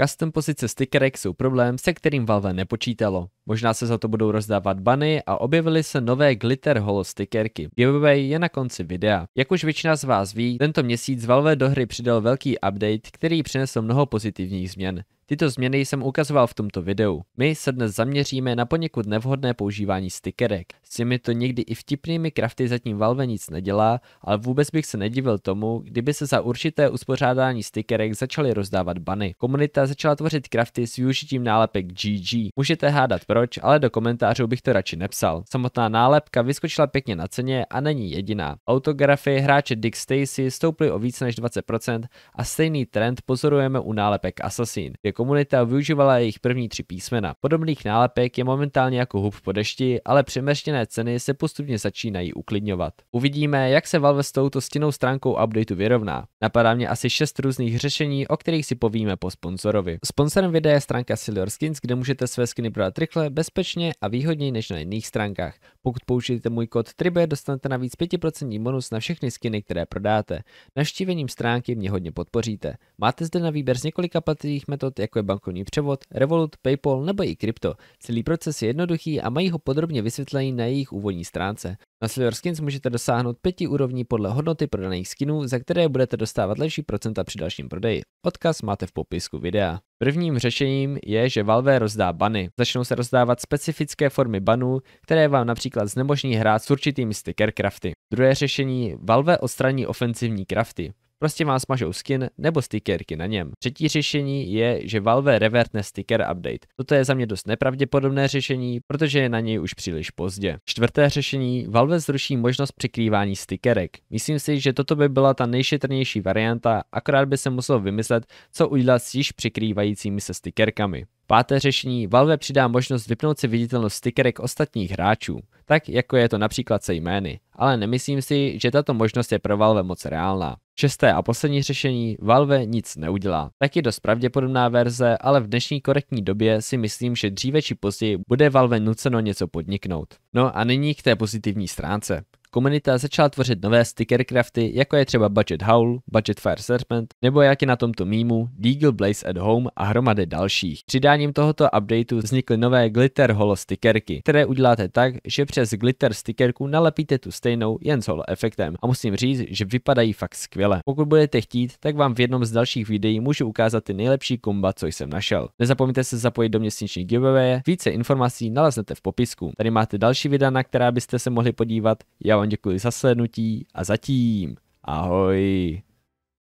Custom pozice stickerek jsou problém, se kterým Valve nepočítalo. Možná se za to budou rozdávat bany a objevily se nové Glitter Holo stickerky. Giveaway je na konci videa. Jak už většina z vás ví, tento měsíc Valve do hry přidal velký update, který přinesl mnoho pozitivních změn. Tyto změny jsem ukazoval v tomto videu. My se dnes zaměříme na poněkud nevhodné používání stickerek. S těmito někdy i vtipnými krafty zatím Valve nic nedělá, ale vůbec bych se nedivil tomu, kdyby se za určité uspořádání stickerek začaly rozdávat bany. Komunita začala tvořit krafty s využitím nálepek GG. Můžete hádat proč, ale do komentářů bych to radši nepsal. Samotná nálepka vyskočila pěkně na ceně a není jediná. Autografy hráče Dick Stacy stouply o více než 20% a stejný trend pozorujeme u nálepek Assassin, kde komunita využívala jejich první tři písmena. Podobných nálepek je momentálně jako hub po dešti, ale přemrštěné ceny se postupně začínají uklidňovat. Uvidíme, jak se Valve s touto stinnou stránkou updateu vyrovná. Napadá mě asi šest různých řešení, o kterých si povíme po sponzorovi. Sponzorem videa je stránka Silver Skins, kde můžete své skiny prodat rychle rychle, bezpečně a výhodněji než na jiných stránkách. Pokud použijete můj kód TRIBE, dostanete navíc 5% bonus na všechny skiny, které prodáte. Navštívením stránky mě hodně podpoříte. Máte zde na výběr z několika platových metod, jako je bankovní převod, Revolut, PayPal nebo i krypto. Celý proces je jednoduchý a mají ho podrobně vysvětlený na jejich úvodní stránce. Na Silver Skins můžete dosáhnout pěti úrovní podle hodnoty prodaných skinů, za které budete dostávat lepší procenta při dalším prodeji. Odkaz máte v popisku videa. Prvním řešením je, že Valve rozdá bany. Začnou se rozdávat specifické formy banů, které vám například znemožní hrát s určitými sticker crafty. Druhé řešení Valve odstraní ofenzivní crafty. Prostě vám smažou skin nebo stickerky na něm. Třetí řešení je, že Valve revertne sticker update. Toto je za mě dost nepravděpodobné řešení, protože je na něj už příliš pozdě. Čtvrté řešení, Valve zruší možnost přikrývání stickerek. Myslím si, že toto by byla ta nejšetrnější varianta, akorát by se muselo vymyslet, co udělat s již přikrývajícími se stickerkami. Páté řešení Valve přidá možnost vypnout si viditelnost stickerek ostatních hráčů, tak jako je to například se jmény, ale nemyslím si, že tato možnost je pro Valve moc reálná. Šesté a poslední řešení Valve nic neudělá. Taky dost pravděpodobná verze, ale v dnešní korektní době si myslím, že dříve či později bude Valve nuceno něco podniknout. No a nyní k té pozitivní stránce. Komunita začala tvořit nové sticker crafty, jako je třeba Budget Howl, Budget Fire Serpent, nebo jak je na tomto mýmu Deagle Blaze at Home a hromady dalších. Přidáním tohoto updateu vznikly nové Glitter Holo stickerky, které uděláte tak, že přes Glitter stickerku nalepíte tu stejnou jen s holo efektem a musím říct, že vypadají fakt skvěle. Pokud budete chtít, tak vám v jednom z dalších videí můžu ukázat ty nejlepší komba, co jsem našel. Nezapomeňte se zapojit do měsíční giveaway, více informací naleznete v popisku. Tady máte další videa, na která byste se mohli podívat. Já vám vám děkuji za slednutí a zatím ahoj.